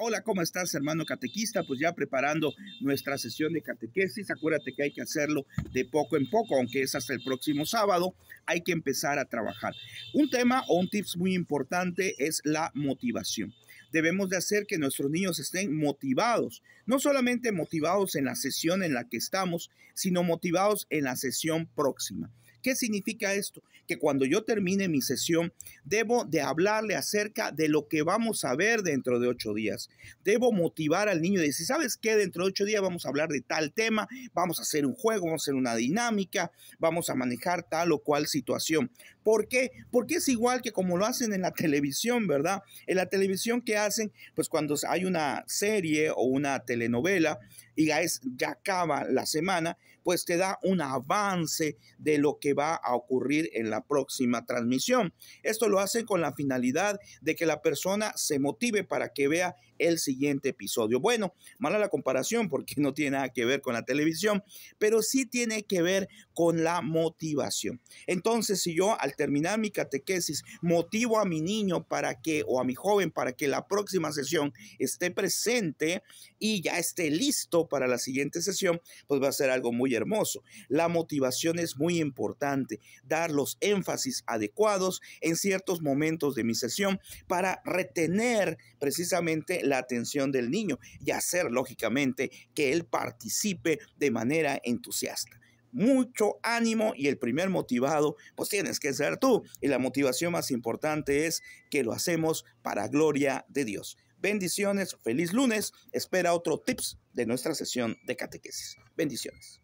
Hola, ¿cómo estás, hermano catequista? Pues ya preparando nuestra sesión de catequesis. Acuérdate que hay que hacerlo de poco en poco, aunque es hasta el próximo sábado, hay que empezar a trabajar. Un tema o un tips muy importante es la motivación. Debemos de hacer que nuestros niños estén motivados, no solamente motivados en la sesión en la que estamos, sino motivados en la sesión próxima. ¿Qué significa esto? Que cuando yo termine mi sesión, debo de hablarle acerca de lo que vamos a ver dentro de ocho días. Debo motivar al niño y decir, ¿sabes qué? Dentro de ocho días vamos a hablar de tal tema, vamos a hacer un juego, vamos a hacer una dinámica, vamos a manejar tal o cual situación. ¿Por qué? Porque es igual que como lo hacen en la televisión, ¿verdad? En la televisión que hacen, pues cuando hay una serie o una telenovela y ya, ya acaba la semana, pues te da un avance de lo que va a ocurrir en la próxima transmisión. Esto lo hace con la finalidad de que la persona se motive para que vea el siguiente episodio. Bueno, mala la comparación porque no tiene nada que ver con la televisión, pero sí tiene que ver con la motivación. Entonces, si yo al terminar mi catequesis motivo a mi niño para que, o a mi joven, para que la próxima sesión esté presente y ya esté listo para la siguiente sesión, pues va a ser algo muy hermoso. La motivación es muy importante, dar los énfasis adecuados en ciertos momentos de mi sesión para retener precisamente la atención del niño y hacer, lógicamente, que él participe de manera entusiasta mucho ánimo y el primer motivado, pues tienes que ser tú. Y la motivación más importante es que lo hacemos para gloria de Dios. Bendiciones, feliz lunes. Espera otro tips de nuestra sesión de catequesis. Bendiciones.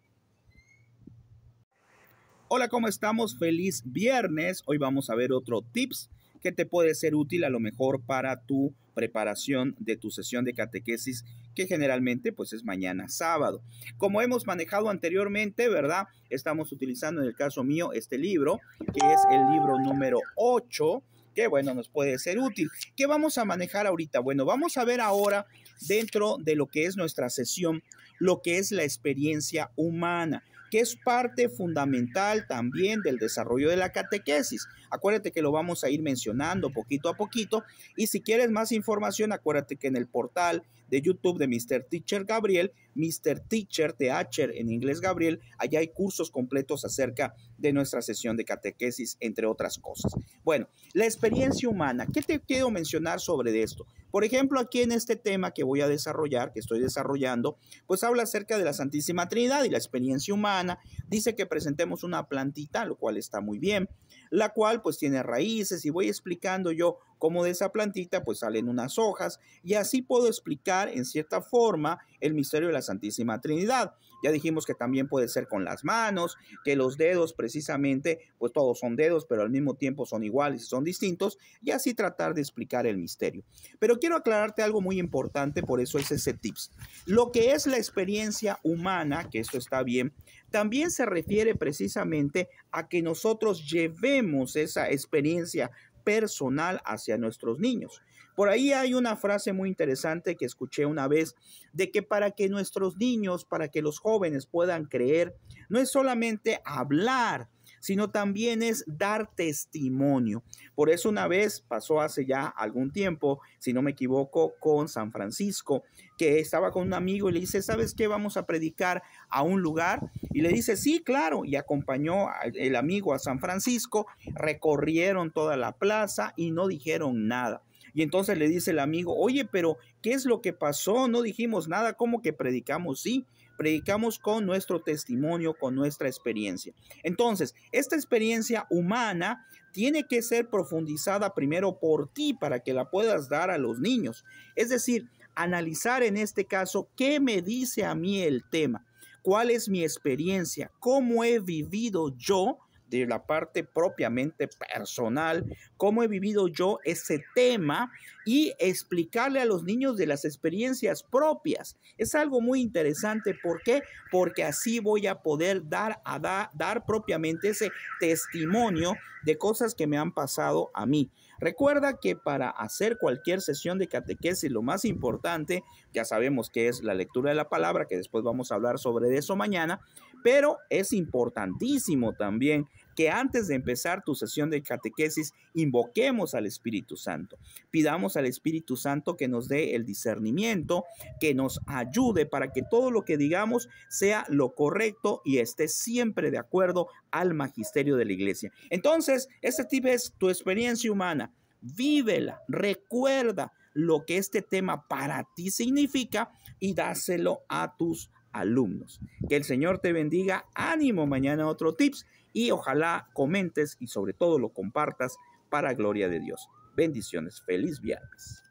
Hola, ¿cómo estamos? Feliz viernes. Hoy vamos a ver otro tips que te puede ser útil a lo mejor para tu preparación de tu sesión de catequesis que generalmente pues es mañana sábado. Como hemos manejado anteriormente, ¿verdad? Estamos utilizando en el caso mío este libro, que es el libro número 8, que bueno, nos puede ser útil. ¿Qué vamos a manejar ahorita? Bueno, vamos a ver ahora dentro de lo que es nuestra sesión, lo que es la experiencia humana que es parte fundamental también del desarrollo de la catequesis. Acuérdate que lo vamos a ir mencionando poquito a poquito y si quieres más información, acuérdate que en el portal de YouTube de Mr. Teacher Gabriel, Mr. Teacher, Teacher en inglés Gabriel. Allá hay cursos completos acerca de nuestra sesión de catequesis, entre otras cosas. Bueno, la experiencia humana. ¿Qué te quiero mencionar sobre esto? Por ejemplo, aquí en este tema que voy a desarrollar, que estoy desarrollando, pues habla acerca de la Santísima Trinidad y la experiencia humana. Dice que presentemos una plantita, lo cual está muy bien, la cual pues tiene raíces y voy explicando yo como de esa plantita pues salen unas hojas y así puedo explicar en cierta forma el misterio de la Santísima Trinidad. Ya dijimos que también puede ser con las manos, que los dedos precisamente, pues todos son dedos, pero al mismo tiempo son iguales y son distintos, y así tratar de explicar el misterio. Pero quiero aclararte algo muy importante, por eso es ese tips. Lo que es la experiencia humana, que esto está bien, también se refiere precisamente a que nosotros llevemos esa experiencia personal hacia nuestros niños. Por ahí hay una frase muy interesante que escuché una vez de que para que nuestros niños, para que los jóvenes puedan creer, no es solamente hablar sino también es dar testimonio. Por eso una vez pasó hace ya algún tiempo, si no me equivoco, con San Francisco, que estaba con un amigo y le dice, ¿sabes qué? Vamos a predicar a un lugar. Y le dice, sí, claro. Y acompañó el amigo a San Francisco, recorrieron toda la plaza y no dijeron nada. Y entonces le dice el amigo, oye, pero ¿qué es lo que pasó? No dijimos nada, ¿cómo que predicamos? Sí predicamos con nuestro testimonio, con nuestra experiencia. Entonces, esta experiencia humana tiene que ser profundizada primero por ti para que la puedas dar a los niños. Es decir, analizar en este caso qué me dice a mí el tema, cuál es mi experiencia, cómo he vivido yo de la parte propiamente personal, cómo he vivido yo ese tema y explicarle a los niños de las experiencias propias. Es algo muy interesante. ¿Por qué? Porque así voy a poder dar, a dar propiamente ese testimonio de cosas que me han pasado a mí. Recuerda que para hacer cualquier sesión de catequesis, lo más importante, ya sabemos que es la lectura de la palabra, que después vamos a hablar sobre eso mañana, pero es importantísimo también que antes de empezar tu sesión de catequesis invoquemos al Espíritu Santo. Pidamos al Espíritu Santo que nos dé el discernimiento, que nos ayude para que todo lo que digamos sea lo correcto y esté siempre de acuerdo al magisterio de la iglesia. Entonces, este tipo es tu experiencia humana. Vívela, recuerda lo que este tema para ti significa y dáselo a tus alumnos. Que el Señor te bendiga, ánimo, mañana otro tips y ojalá comentes y sobre todo lo compartas para gloria de Dios. Bendiciones, feliz viernes.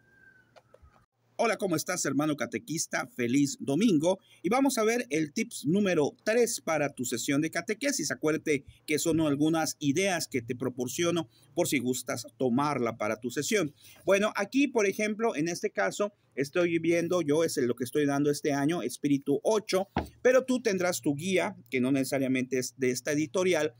Hola, ¿cómo estás hermano catequista? Feliz domingo. Y vamos a ver el tips número 3 para tu sesión de catequesis. Acuérdate que son algunas ideas que te proporciono por si gustas tomarla para tu sesión. Bueno, aquí por ejemplo, en este caso, estoy viendo yo, es lo que estoy dando este año, Espíritu 8, pero tú tendrás tu guía, que no necesariamente es de esta editorial,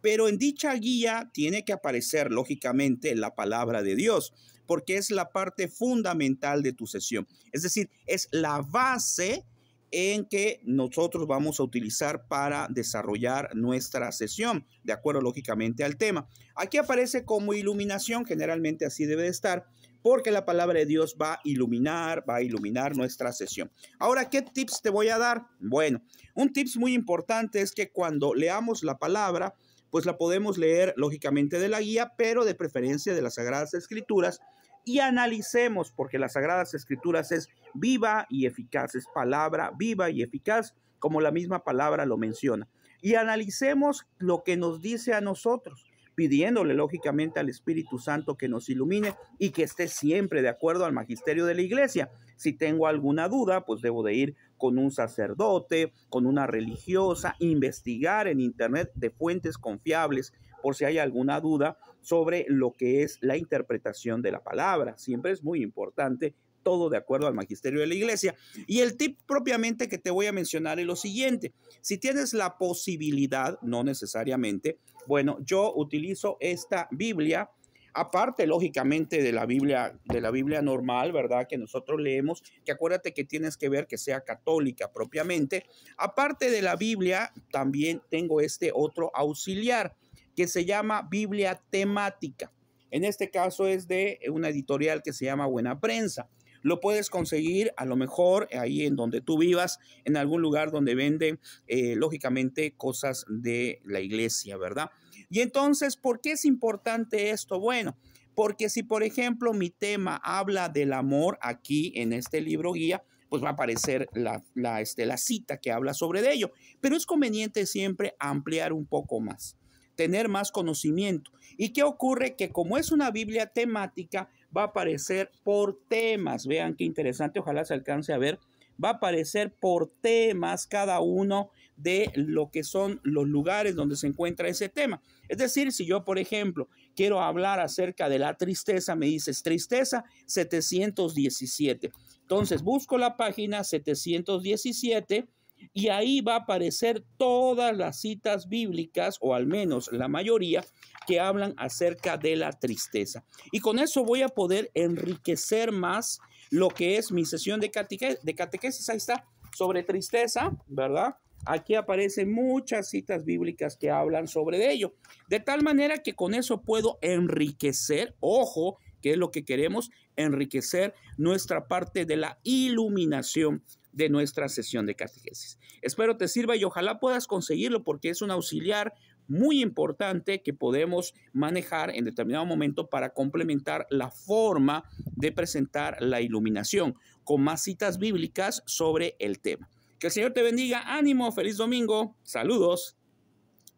pero en dicha guía tiene que aparecer, lógicamente, la palabra de Dios, porque es la parte fundamental de tu sesión. Es decir, es la base en que nosotros vamos a utilizar para desarrollar nuestra sesión, de acuerdo lógicamente al tema. Aquí aparece como iluminación, generalmente así debe de estar, porque la palabra de Dios va a iluminar, va a iluminar nuestra sesión. Ahora, ¿qué tips te voy a dar? Bueno, un tips muy importante es que cuando leamos la palabra, pues la podemos leer lógicamente de la guía, pero de preferencia de las Sagradas Escrituras y analicemos, porque las Sagradas Escrituras es viva y eficaz, es palabra viva y eficaz, como la misma palabra lo menciona. Y analicemos lo que nos dice a nosotros pidiéndole lógicamente al Espíritu Santo que nos ilumine y que esté siempre de acuerdo al magisterio de la iglesia. Si tengo alguna duda, pues debo de ir con un sacerdote, con una religiosa, investigar en internet de fuentes confiables por si hay alguna duda sobre lo que es la interpretación de la palabra. Siempre es muy importante todo de acuerdo al magisterio de la iglesia. Y el tip propiamente que te voy a mencionar es lo siguiente. Si tienes la posibilidad, no necesariamente, bueno, yo utilizo esta Biblia aparte lógicamente de la Biblia de la Biblia normal, ¿verdad? que nosotros leemos, que acuérdate que tienes que ver que sea católica propiamente. Aparte de la Biblia, también tengo este otro auxiliar que se llama Biblia temática. En este caso es de una editorial que se llama Buena Prensa. Lo puedes conseguir a lo mejor ahí en donde tú vivas, en algún lugar donde venden, eh, lógicamente, cosas de la iglesia, ¿verdad? Y entonces, ¿por qué es importante esto? Bueno, porque si, por ejemplo, mi tema habla del amor aquí en este libro guía, pues va a aparecer la, la, este, la cita que habla sobre ello. Pero es conveniente siempre ampliar un poco más, tener más conocimiento. ¿Y qué ocurre? Que como es una Biblia temática, va a aparecer por temas. Vean qué interesante, ojalá se alcance a ver. Va a aparecer por temas cada uno de lo que son los lugares donde se encuentra ese tema. Es decir, si yo, por ejemplo, quiero hablar acerca de la tristeza, me dices tristeza 717. Entonces busco la página 717 y ahí va a aparecer todas las citas bíblicas, o al menos la mayoría, que hablan acerca de la tristeza. Y con eso voy a poder enriquecer más lo que es mi sesión de, catequesis. Ahí está, sobre tristeza, ¿verdad? Aquí aparecen muchas citas bíblicas que hablan sobre ello. De tal manera que con eso puedo enriquecer, ojo, que es lo que queremos, enriquecer nuestra parte de la iluminación de nuestra sesión de catequesis. Espero te sirva y ojalá puedas conseguirlo porque es un auxiliar muy importante que podemos manejar en determinado momento para complementar la forma de presentar la iluminación con más citas bíblicas sobre el tema. Que el Señor te bendiga, ánimo, feliz domingo, saludos.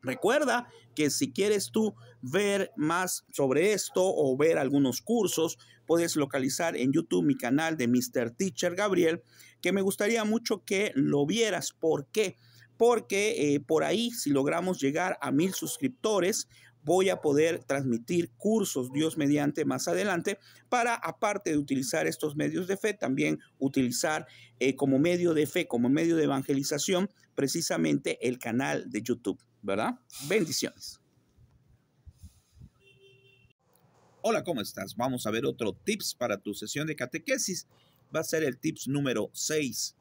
Recuerda que si quieres tú ver más sobre esto o ver algunos cursos, puedes localizar en YouTube mi canal de Mr. Teacher Gabriel que me gustaría mucho que lo vieras. ¿Por qué? Porque eh, por ahí, si logramos llegar a mil suscriptores, voy a poder transmitir cursos, Dios mediante, más adelante, para, aparte de utilizar estos medios de fe, también utilizar eh, como medio de fe, como medio de evangelización, precisamente el canal de YouTube, ¿verdad? Bendiciones. Hola, ¿cómo estás? Vamos a ver otro tips para tu sesión de catequesis va a ser el tips número 6.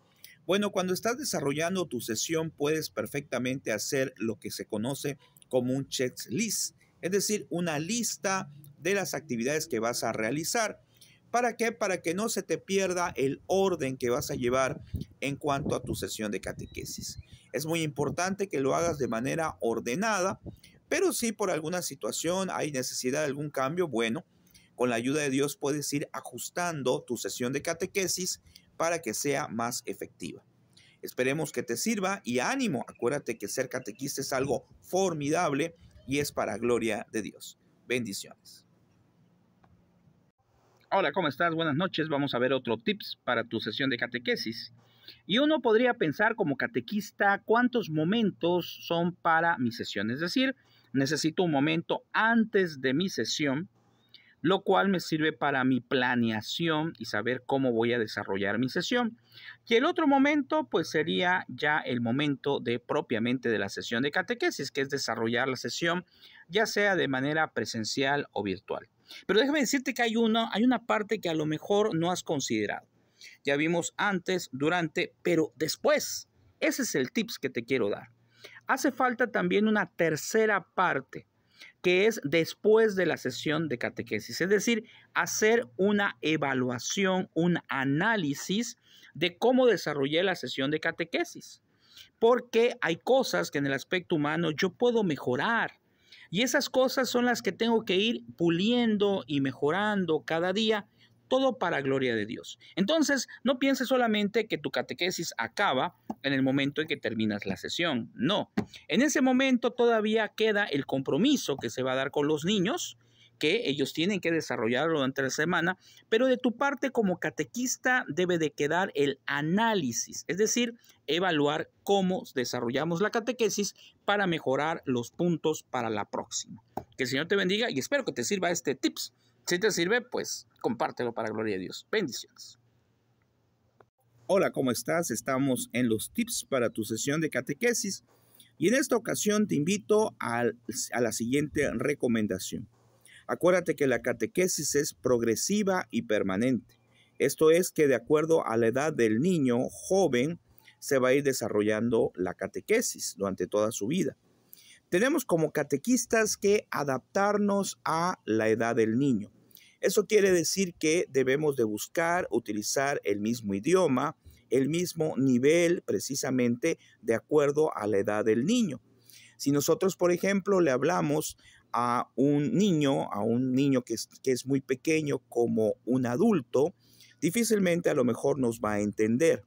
Bueno, cuando estás desarrollando tu sesión puedes perfectamente hacer lo que se conoce como un checklist, es decir, una lista de las actividades que vas a realizar. ¿Para qué? Para que no se te pierda el orden que vas a llevar en cuanto a tu sesión de catequesis. Es muy importante que lo hagas de manera ordenada, pero si por alguna situación hay necesidad de algún cambio, bueno, con la ayuda de Dios puedes ir ajustando tu sesión de catequesis para que sea más efectiva. Esperemos que te sirva y ánimo. Acuérdate que ser catequista es algo formidable y es para gloria de Dios. Bendiciones. Hola, ¿cómo estás? Buenas noches. Vamos a ver otro tips para tu sesión de catequesis. Y uno podría pensar como catequista cuántos momentos son para mi sesión. Es decir, necesito un momento antes de mi sesión lo cual me sirve para mi planeación y saber cómo voy a desarrollar mi sesión. Y el otro momento, pues sería ya el momento de propiamente de la sesión de catequesis, que es desarrollar la sesión, ya sea de manera presencial o virtual. Pero déjame decirte que hay una, hay una parte que a lo mejor no has considerado. Ya vimos antes, durante, pero después. Ese es el tips que te quiero dar. Hace falta también una tercera parte que es después de la sesión de catequesis, es decir, hacer una evaluación, un análisis de cómo desarrollé la sesión de catequesis, porque hay cosas que en el aspecto humano yo puedo mejorar. Y esas cosas son las que tengo que ir puliendo y mejorando cada día todo para gloria de Dios. Entonces, no pienses solamente que tu catequesis acaba en el momento en que terminas la sesión, no. En ese momento todavía queda el compromiso que se va a dar con los niños, que ellos tienen que desarrollarlo durante la semana, pero de tu parte como catequista debe de quedar el análisis, es decir, evaluar cómo desarrollamos la catequesis para mejorar los puntos para la próxima. Que el Señor te bendiga y espero que te sirva este tips si te sirve, pues compártelo para gloria de Dios. Bendiciones. Hola, ¿cómo estás? Estamos en los tips para tu sesión de catequesis y en esta ocasión te invito a, a la siguiente recomendación. Acuérdate que la catequesis es progresiva y permanente. Esto es que de acuerdo a la edad del niño joven se va a ir desarrollando la catequesis durante toda su vida. Tenemos como catequistas que adaptarnos a la edad del niño. Eso quiere decir que debemos de buscar utilizar el mismo idioma, el mismo nivel precisamente de acuerdo a la edad del niño. Si nosotros, por ejemplo, le hablamos a un niño, a un niño que es, que es muy pequeño como un adulto, difícilmente a lo mejor nos va a entender.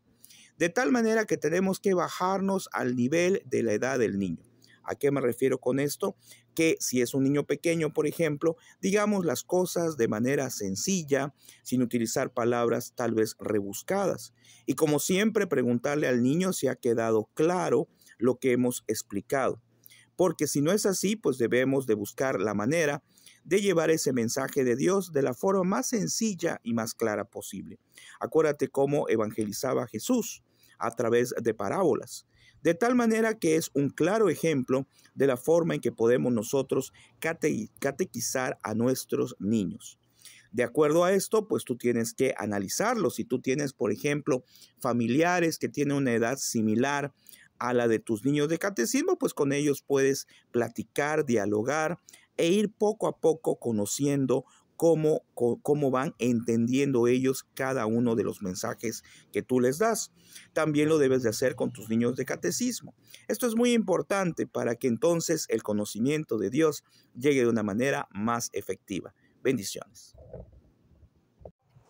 De tal manera que tenemos que bajarnos al nivel de la edad del niño. ¿A qué me refiero con esto? que si es un niño pequeño, por ejemplo, digamos las cosas de manera sencilla, sin utilizar palabras tal vez rebuscadas. Y como siempre, preguntarle al niño si ha quedado claro lo que hemos explicado. Porque si no es así, pues debemos de buscar la manera de llevar ese mensaje de Dios de la forma más sencilla y más clara posible. Acuérdate cómo evangelizaba Jesús a través de parábolas. De tal manera que es un claro ejemplo de la forma en que podemos nosotros catequizar a nuestros niños. De acuerdo a esto, pues tú tienes que analizarlo. Si tú tienes, por ejemplo, familiares que tienen una edad similar a la de tus niños de catecismo, pues con ellos puedes platicar, dialogar e ir poco a poco conociendo cómo, van entendiendo ellos cada uno de los mensajes que tú les das. También lo debes de hacer con tus niños de catecismo. Esto es muy importante para que entonces el conocimiento de Dios llegue de una manera más efectiva. Bendiciones.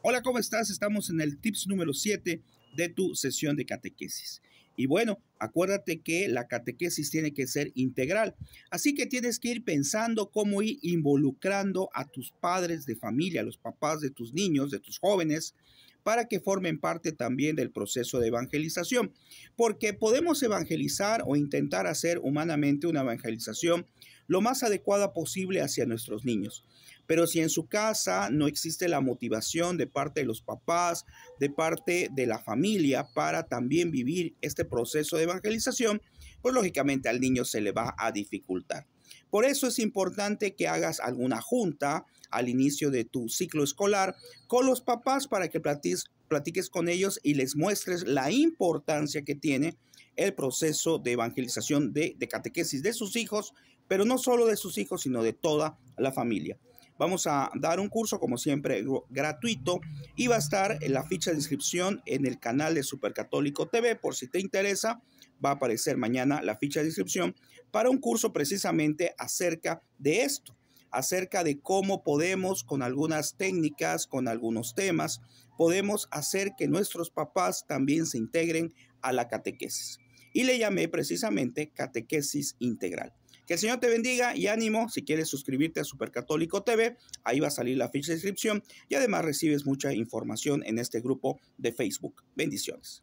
Hola, ¿cómo estás? Estamos en el tips número 7 de tu sesión de catequesis. Y bueno, acuérdate que la catequesis tiene que ser integral. Así que tienes que ir pensando cómo ir involucrando a tus padres de familia, a los papás de tus niños, de tus jóvenes, para que formen parte también del proceso de evangelización. Porque podemos evangelizar o intentar hacer humanamente una evangelización lo más adecuada posible hacia nuestros niños. Pero si en su casa no existe la motivación de parte de los papás, de parte de la familia para también vivir este proceso de evangelización, pues lógicamente al niño se le va a dificultar. Por eso es importante que hagas alguna junta al inicio de tu ciclo escolar con los papás para que platiques, con ellos y les muestres la importancia que tiene el proceso de evangelización de catequesis de sus hijos, pero no solo de sus hijos, sino de toda la familia. Vamos a dar un curso, como siempre, gratuito y va a estar en la ficha de inscripción en el canal de Supercatólico TV. Por si te interesa, va a aparecer mañana la ficha de inscripción para un curso precisamente acerca de esto, acerca de cómo podemos, con algunas técnicas, con algunos temas, podemos hacer que nuestros papás también se integren a la catequesis. Y le llamé precisamente catequesis integral. Que el Señor te bendiga y ánimo, si quieres suscribirte a Supercatólico TV, ahí va a salir la ficha de inscripción y además recibes mucha información en este grupo de Facebook. Bendiciones.